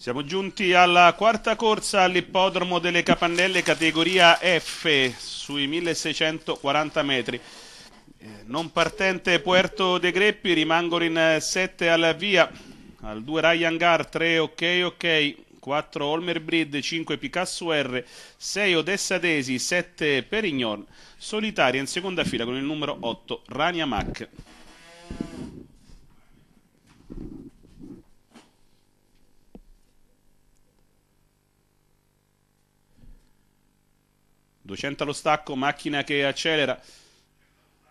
Siamo giunti alla quarta corsa all'ippodromo delle Capannelle categoria F sui 1640 metri. Eh, non partente Puerto De Greppi, rimangono in 7 alla via. Al 2 Ryan Gar, 3 ok ok, 4 Olmer Brid, 5 Picasso R, 6 Odessa Desi, 7 Perignon. Solitaria in seconda fila con il numero 8 Rania Mack. 200 allo stacco, macchina che accelera,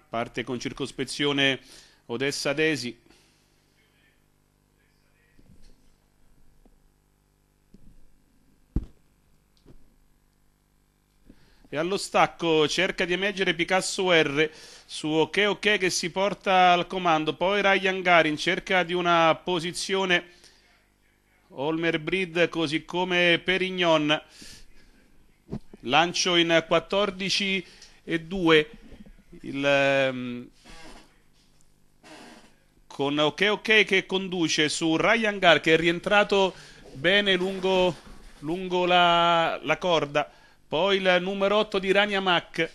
parte con circospezione Odessa Desi. E allo stacco cerca di emergere Picasso R su Ok Ok che si porta al comando. Poi Ryan Garin cerca di una posizione Olmer Breed così come Perignon lancio in 14 e 2 il, um, con ok ok che conduce su Ryan Gar che è rientrato bene lungo, lungo la, la, corda poi il numero 8 di Rania Mack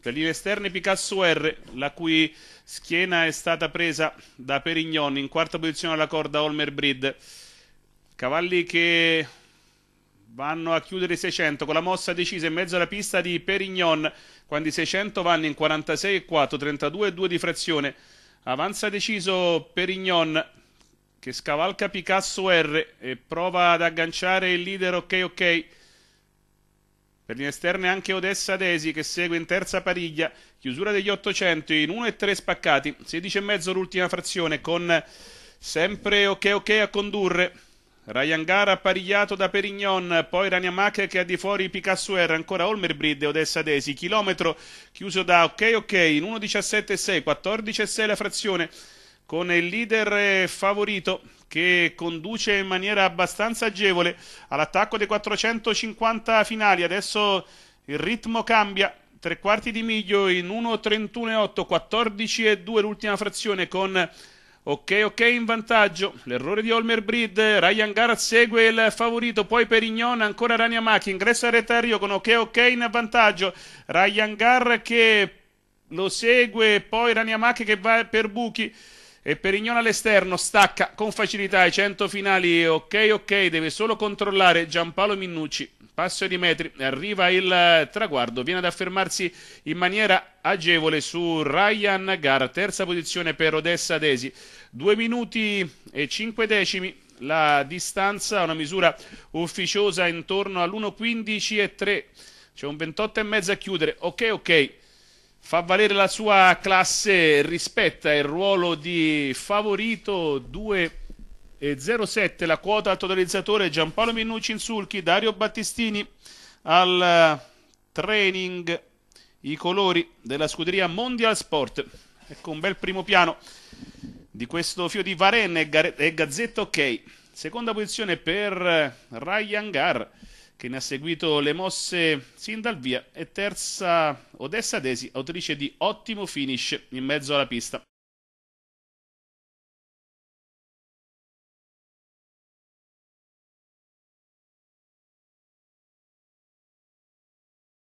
per linee esterne Picasso R la cui schiena è stata presa da Perignon in quarta posizione alla corda Olmer Breed cavalli che Vanno a chiudere i 600 con la mossa decisa in mezzo alla pista di Perignon. Quando i 600 vanno in 46,4, 32,2 di frazione. Avanza deciso Perignon che scavalca Picasso R e prova ad agganciare il leader ok ok. Per gli esterni anche Odessa Desi che segue in terza pariglia. Chiusura degli 800 in 1 e 3 spaccati. 16,5 l'ultima frazione con sempre ok ok a condurre. Ryan Rayangara apparigliato da Perignon, poi Rania Raniamac che ha di fuori Picasso R, ancora Olmerbride e Odessa Desi, chilometro chiuso da ok ok in 1.17.6, 14.6 la frazione con il leader eh, favorito che conduce in maniera abbastanza agevole all'attacco dei 450 finali, adesso il ritmo cambia, tre quarti di miglio in 1.31.8, 14.2 l'ultima frazione con Ok, ok, in vantaggio. L'errore di Olmer Brid. Ryan Garat segue il favorito. Poi Perignon, ancora Rania Machi. Ingresso a Retario con ok, ok, in vantaggio. Ryan Gar che lo segue. Poi Rania Machi che va per buchi. E Perignon all'esterno stacca con facilità i 100 finali. Ok, ok, deve solo controllare Giampaolo Minnucci passo di metri, arriva il eh, traguardo, viene ad affermarsi in maniera agevole su Ryan Gara, terza posizione per Odessa Desi, 2 minuti e 5 decimi la distanza, una misura ufficiosa intorno all'1.15 e 3, c'è un 28 e mezzo a chiudere, ok ok. Fa valere la sua classe, rispetta il ruolo di favorito, 2 due e 0,7 la quota al totalizzatore Giampaolo Minucci in sulchi, Dario Battistini al eh, training i colori della scuderia Mondial Sport. Ecco un bel primo piano di questo fio di Varenne e Gazzetta OK. Seconda posizione per eh, Ryan Gar che ne ha seguito le mosse sin dal via e terza Odessa Desi, autrice di ottimo finish in mezzo alla pista.